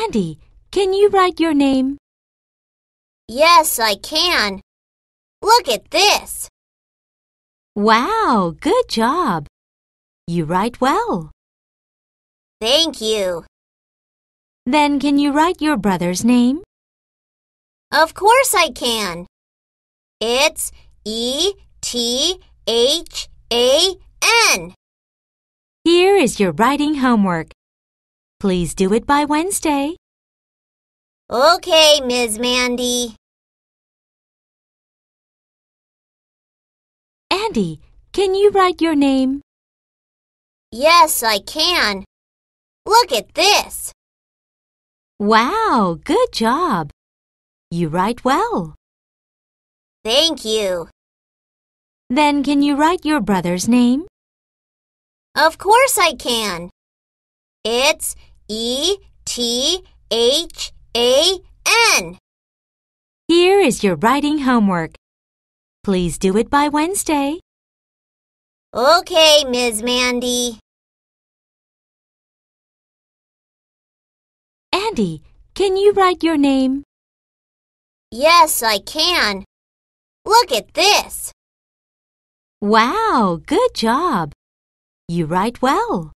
Andy, can you write your name? Yes, I can. Look at this. Wow, good job. You write well. Thank you. Then can you write your brother's name? Of course I can. It's E T H A N. Here is your writing homework. Please do it by Wednesday. Okay, Ms. Mandy. Andy, can you write your name? Yes, I can. Look at this. Wow, good job. You write well. Thank you. Then can you write your brother's name? Of course I can. It's E T H A N. Here is your writing homework. Please do it by Wednesday. Okay, Ms. Mandy. Andy, can you write your name? Yes, I can. Look at this. Wow, good job. You write well.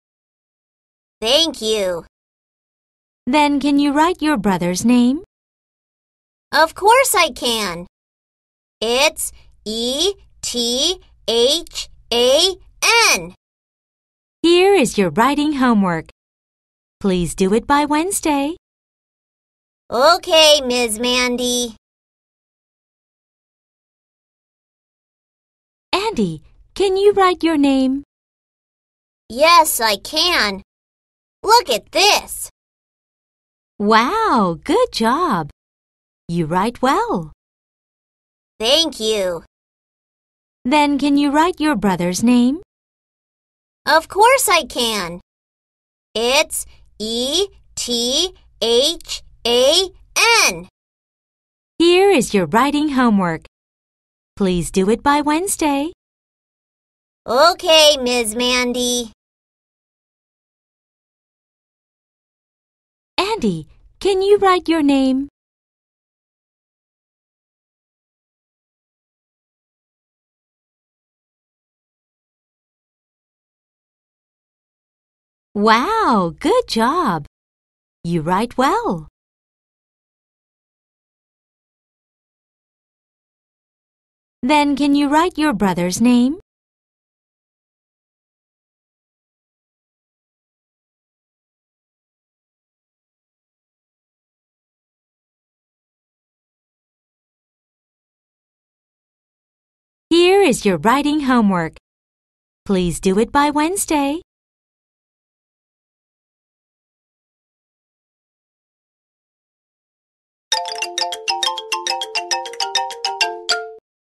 Thank you. Then can you write your brother's name? Of course I can. It's E T H A N. Here is your writing homework. Please do it by Wednesday. Okay, Ms. Mandy. Andy, can you write your name? Yes, I can. Look at this. Wow, good job. You write well. Thank you. Then can you write your brother's name? Of course I can. It's E T H A N. Here is your writing homework. Please do it by Wednesday. Okay, Ms. Mandy. Sandy, can you write your name? Wow, good job. You write well. Then can you write your brother's name? is your writing homework. Please do it by Wednesday.